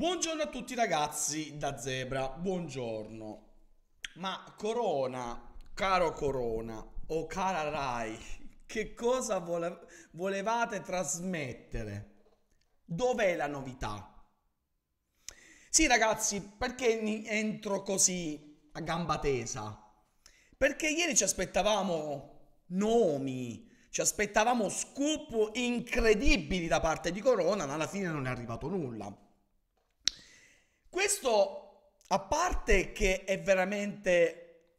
Buongiorno a tutti ragazzi da Zebra, buongiorno. Ma Corona, caro Corona o cara Rai, che cosa vole volevate trasmettere? Dov'è la novità? Sì ragazzi, perché entro così a gamba tesa? Perché ieri ci aspettavamo nomi, ci aspettavamo scoop incredibili da parte di Corona, ma alla fine non è arrivato nulla. Questo, a parte che è veramente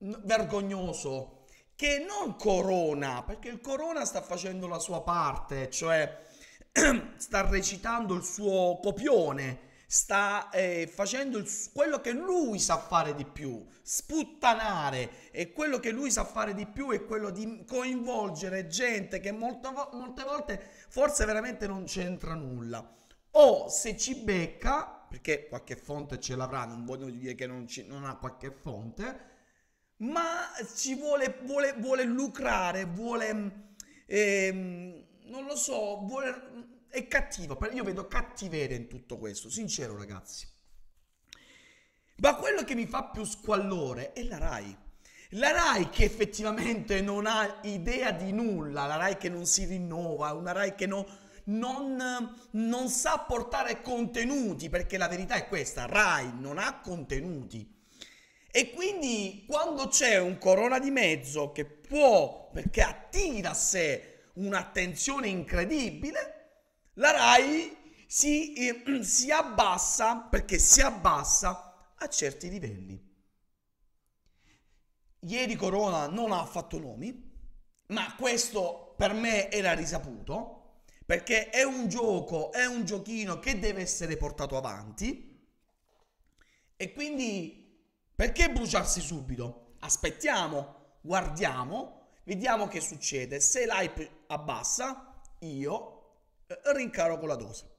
vergognoso, che non Corona, perché il Corona sta facendo la sua parte, cioè sta recitando il suo copione, sta eh, facendo il, quello che lui sa fare di più, sputtanare e quello che lui sa fare di più è quello di coinvolgere gente che molto, molte volte forse veramente non c'entra nulla. O se ci becca perché qualche fonte ce l'avrà, non voglio dire che non, ci, non ha qualche fonte, ma ci vuole, vuole, vuole lucrare, vuole, mm, ehm, non lo so, vuole, è cattiva, io vedo cattiveria in tutto questo, sincero ragazzi. Ma quello che mi fa più squallore è la RAI. La RAI che effettivamente non ha idea di nulla, la RAI che non si rinnova, una RAI che non non, non sa portare contenuti, perché la verità è questa, Rai non ha contenuti. E quindi quando c'è un corona di mezzo che può, perché attira a sé un'attenzione incredibile, la RAI si, eh, si, abbassa perché si abbassa a certi livelli. Ieri Corona non ha fatto nomi, ma questo per me era risaputo perché è un gioco, è un giochino che deve essere portato avanti e quindi perché bruciarsi subito? Aspettiamo, guardiamo, vediamo che succede. Se l'hype abbassa, io eh, rincaro con la dose.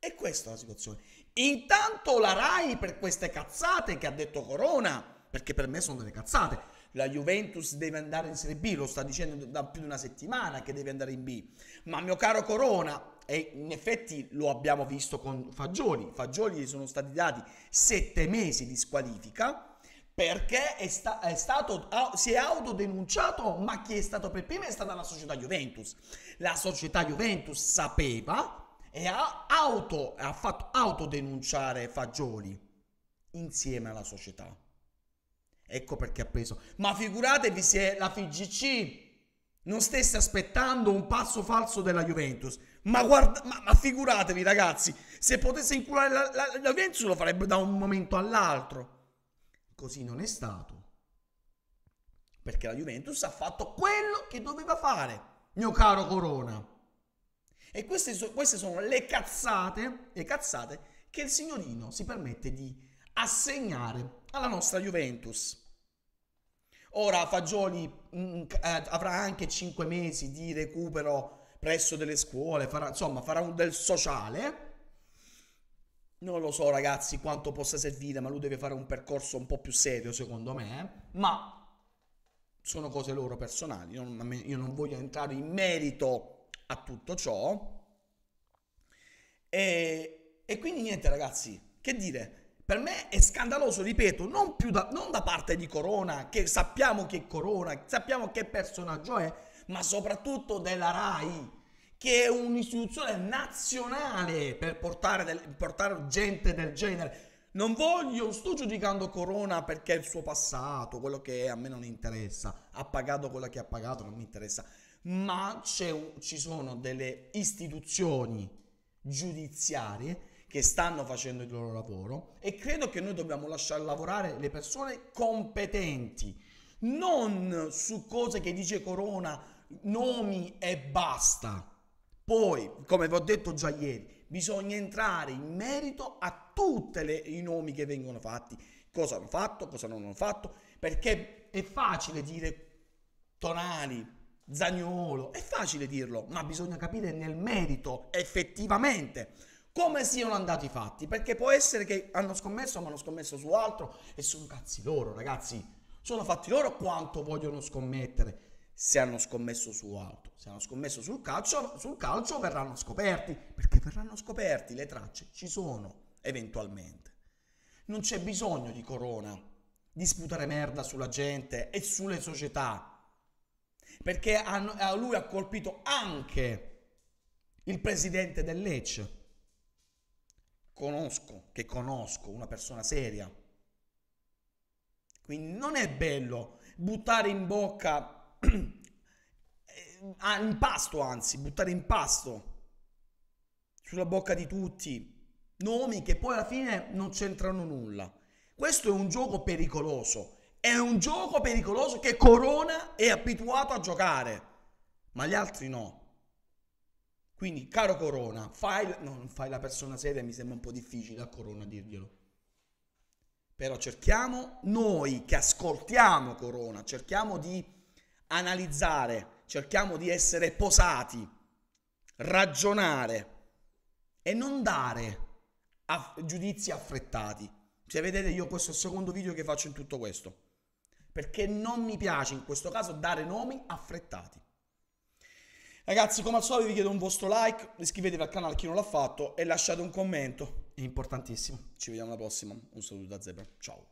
E questa è la situazione. Intanto la RAI per queste cazzate che ha detto Corona, perché per me sono delle cazzate, la Juventus deve andare in Serie B, lo sta dicendo da più di una settimana che deve andare in B. Ma mio caro Corona, e in effetti lo abbiamo visto con Fagioli, Fagioli gli sono stati dati sette mesi di squalifica perché è, sta, è stato, si è autodenunciato, ma chi è stato per prima è stata la società Juventus. La società Juventus sapeva e ha, auto, ha fatto autodenunciare Fagioli insieme alla società. Ecco perché ha preso. Ma figuratevi se la FGC non stesse aspettando un passo falso della Juventus. Ma, guarda, ma, ma figuratevi ragazzi, se potesse inculare la, la, la Juventus lo farebbe da un momento all'altro. Così non è stato. Perché la Juventus ha fatto quello che doveva fare, mio caro Corona. E queste, queste sono le cazzate, le cazzate che il signorino si permette di assegnare alla nostra Juventus. Ora Fagioli mh, mm, mm, eh, avrà anche 5 mesi di recupero presso delle scuole, farà, insomma farà un del sociale. Non lo so ragazzi quanto possa servire, ma lui deve fare un percorso un po' più serio secondo me, ma sono cose loro personali, io non, io non voglio entrare in merito a tutto ciò. E, e quindi niente ragazzi, che dire? Per me è scandaloso, ripeto, non, da, non da parte di Corona, che sappiamo che è Corona, sappiamo che personaggio è, ma soprattutto della RAI che è un'istituzione nazionale per portare, del, portare, gente del genere. Non voglio, sto giudicando Corona perché il suo passato, quello che è, a me non interessa, ha pagato quello che ha pagato, non mi interessa, ma un, ci sono delle istituzioni giudiziarie che stanno facendo il loro lavoro e credo che noi dobbiamo lasciare lavorare le persone competenti, non su cose che dice Corona, nomi e basta. Poi, come vi ho detto già ieri, bisogna entrare in merito a tutti i nomi che vengono fatti, cosa hanno fatto, cosa non hanno fatto, perché è facile dire Tonali, Zagnuolo, è facile dirlo, ma bisogna capire nel merito effettivamente come siano andati fatti, perché può essere che hanno scommesso, ma hanno scommesso su altro e sono cazzi loro, ragazzi. Sono fatti loro quanto vogliono scommettere. Se hanno scommesso su altro, se hanno scommesso sul calcio, sul calcio verranno scoperti, perché verranno scoperti, le tracce ci sono eventualmente. Non c'è bisogno di corona, di sputare merda sulla gente e sulle società perché a lui ha colpito anche il presidente del Lecce conosco, che conosco, una persona seria. Quindi non è bello buttare in bocca, ah, in pasto anzi, buttare in pasto sulla bocca di tutti nomi che poi alla fine non c'entrano nulla. Questo è un gioco pericoloso, è un gioco pericoloso che Corona è abituato a giocare, ma gli altri no. Quindi, caro Corona, fai, no, non fai la persona seria, mi sembra un po' difficile a Corona dirglielo. Però cerchiamo noi che ascoltiamo Corona, cerchiamo di analizzare, cerchiamo di essere posati, ragionare e non dare a giudizi affrettati. Cioè, vedete, io questo è il secondo video che faccio in tutto questo. Perché non mi piace in questo caso dare nomi affrettati. Ragazzi, come al solito vi chiedo un vostro like, iscrivetevi al canale a chi non l'ha fatto e lasciate un commento. È importantissimo. Ci vediamo alla prossima. Un saluto da Zebra. Ciao.